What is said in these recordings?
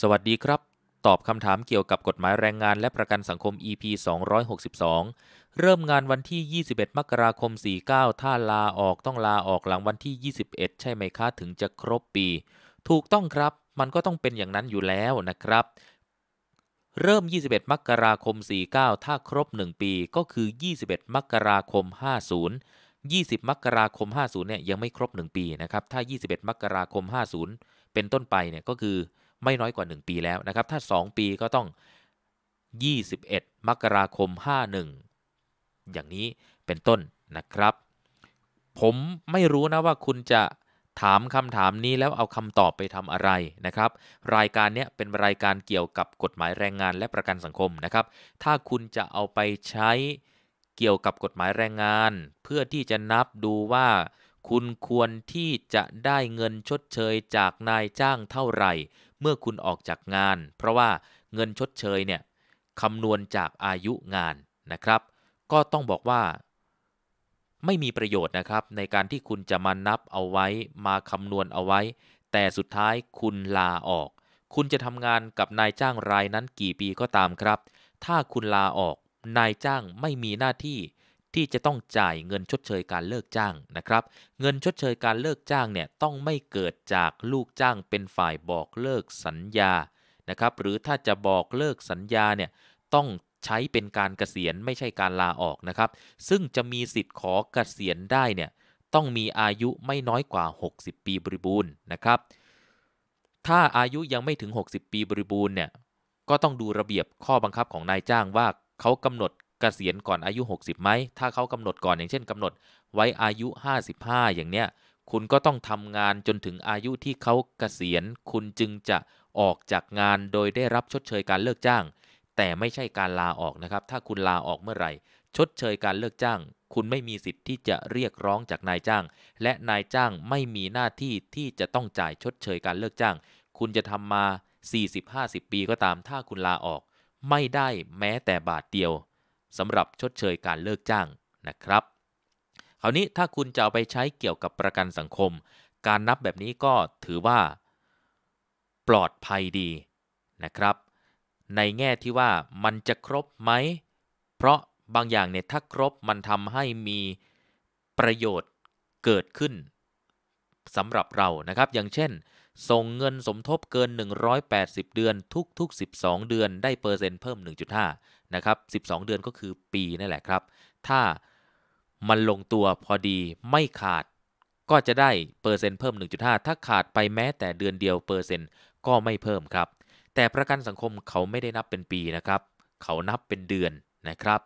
สวัสดีครับ ตอบคำถามเกี่ยวกับกฎหมายแรงงานและประกันสังคม EP 262เริ่มงานวันที่ 21มกราคม 49 ถ้าลาออกต้องลาออกหลังวันที่ 21 ใช่ไหมคะ ถึงจะครบปี ถูกต้องครับ มันก็ต้องเป็นอย่างนั้นอยู่แล้วนะครับ เริ่ม 21มกราคม 49 ถ้าครบ 1 ปี ก็คือ 21มกราคม 50 20 มกราคม 50เนี่ยยังไม่ครบ 1 ปีนะครับ ถ้า 21 มกราคม 50 เป็นต้นไปเนี่ยก็คือไม่น้อยกว่า 1 ปี แล้วนะครับ ถ้า 2 ปีก็ต้อง 21 มกราคม 51 อย่างนี้เป็นต้นนะครับ ผมไม่รู้นะว่าคุณจะถามคำถามนี้แล้วเอาคำตอบไปทำอะไรนะครับ รายการนี้เป็นรายการเกี่ยวกับกฎหมายแรงงานและประกันสังคมนะครับ ถ้าคุณจะเอาไปใช้เกี่ยวกับกฎหมายแรงงาน เพื่อที่จะนับดูว่าคุณควรที่จะได้เงินชดเชยจากนายจ้างเท่าไหร่เมื่อคุณออกจากงาน เพราะว่าเงินชดเชยเนี่ยคำนวณจากอายุงานนะครับ ก็ต้องบอกว่า ไม่มีประโยชน์นะครับ ในการที่คุณจะมานับเอาไว้มาคำนวณเอาไว้ แต่สุดท้ายคุณลาออก คุณจะทำงานกับนายจ้างรายนั้นกี่ปีก็ตามครับ ถ้าคุณลาออก นายจ้างไม่มีหน้าที่ที่จะต้องจ่ายเงินชดเชยการเลิกจ้างนะครับ เงินชดเชยการเลิกจ้างเนี่ยต้องไม่เกิดจากลูกจ้างเป็นฝ่ายบอกเลิกสัญญา นะครับ หรือถ้าจะบอกเลิกสัญญาเนี่ยต้องใช้เป็นการเกษียณไม่ใช่การลาออกนะครับ ซึ่งจะมีสิทธิ์ขอเกษียณได้เนี่ยต้องมีอายุไม่น้อยกว่า 60 ปีบริบูรณ์นะครับ ถ้าอายุยังไม่ถึง 60 ปีบริบูรณ์เนี่ยก็ต้องดูระเบียบข้อบังคับของนายจ้างว่าเขากำหนดกษียณก่อนอายุ 60ไหม ถ้าเขากำหนดก่อนอย่างเช่นกำหนด ไว้อายุ 55 อย่างเนี้ย คุณก็ต้องทำงานจนถึงอายุที่เขาเกษียณ คุณจึงจะออกจากงานโดยได้รับชดเชยการเลิกจ้าง แต่ไม่ใช่การลาออกนะครับ ถ้าคุณลาออกเมื่อไหร่ชดเชยการเลิกจ้าง คุณไม่มีสิทธิ์ที่จะเรียกร้องจากนายจ้าง และนายจ้างไม่มีหน้าที่ที่จะต้องจ่ายชดเชยการเลิกจ้าง คุณจะทำมา 40-50 ปีก็ตาม ถ้าคุณลาออก ไม่ได้แม้แต่บาทเดียวสำหรับชดเชยการเลิกจ้างนะครับคราวนี้ถ้าคุณจะเอาไปใช้เกี่ยวกับประกันสังคม การนับแบบนี้ก็ถือว่า ปลอดภัยดีนะครับ ในแง่ที่ว่ามันจะครบไหม เพราะบางอย่างเนี่ยถ้าครบมันทำให้มีประโยชน์เกิดขึ้นสำหรับเรานะครับ อย่างเช่นส่งเงินสมทบเกิน 180 เดือนทุก ๆ 12 เดือนได้เปอร์เซ็นต์เพิ่ม 1.5นะครับ12 เดือนก็คือปีนั่นแหละครับ ถ้ามันลงตัวพอดีไม่ขาดก็จะได้เปอร์เซ็นต์เพิ่ม 1.5 ถ้าขาดไปแม้แต่เดือนเดียวเปอร์เซ็นต์ก็ไม่เพิ่มครับ แต่ประกันสังคมเขาไม่ได้นับเป็นปีนะครับเขานับเป็นเดือนนะครับ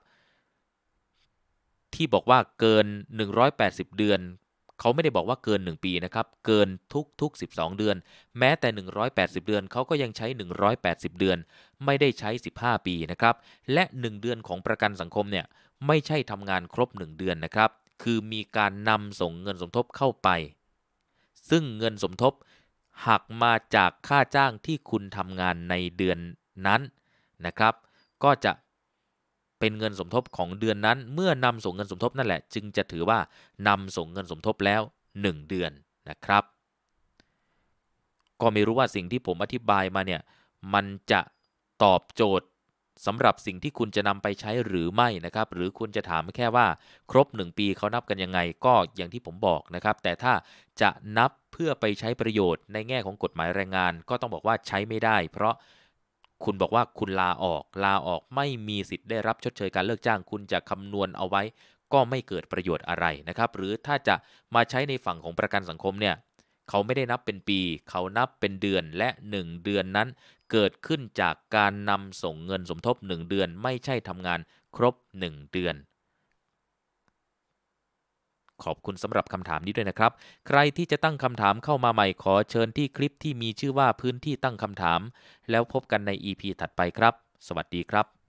ที่บอกว่าเกิน 180 เดือนเขาไม่ได้บอกว่าเกิน 1 ปีนะครับ เกินทุก ๆ 12 เดือน แม้แต่ 180 เดือน เขาก็ยังใช้ 180 เดือน ไม่ได้ใช้ 15 ปีนะครับ และ 1 เดือนของประกันสังคมเนี่ยไม่ใช่ทำงานครบ 1 เดือนนะครับ คือมีการนำส่งเงินสมทบเข้าไป ซึ่งเงินสมทบหักมาจากค่าจ้างที่คุณทำงานในเดือนนั้นนะครับ ก็จะเป็นเงินสมทบของเดือนนั้นเมื่อนำส่งเงินสมทบนั่นแหละ จึงจะถือว่านำส่งเงินสมทบแล้ว 1 เดือนนะครับ ก็ไม่รู้ว่าสิ่งที่ผมอธิบายมาเนี่ย มันจะตอบโจทย์สำหรับสิ่งที่คุณจะนำไปใช้หรือไม่นะครับ หรือคุณจะถามแค่ว่าครบ 1 ปีเขานับกันยังไงก็อย่างที่ผมบอกนะครับ แต่ถ้าจะนับเพื่อไปใช้ประโยชน์ในแง่ของกฎหมายแรงงาน ก็ต้องบอกว่าใช้ไม่ได้ เพราะคุณบอกว่าคุณลาออกลาออกไม่มีสิทธิ์ได้รับชดเชยการเลิกจ้าง คุณจะคำนวณเอาไว้ก็ไม่เกิดประโยชน์อะไรนะครับ หรือถ้าจะมาใช้ในฝั่งของประกันสังคมเนี่ยเขาไม่ได้นับเป็นปี เขานับเป็นเดือนและ 1 เดือนนั้น เกิดขึ้นจากการนำส่งเงินสมทบ 1 เดือน ไม่ใช่ทำงานครบ 1 เดือนขอบคุณสำหรับคำถามนี้ด้วยนะครับ ใครที่จะตั้งคำถามเข้ามาใหม่ขอเชิญที่คลิปที่มีชื่อว่าพื้นที่ตั้งคำถาม แล้วพบกันใน EP ถัดไปครับ สวัสดีครับ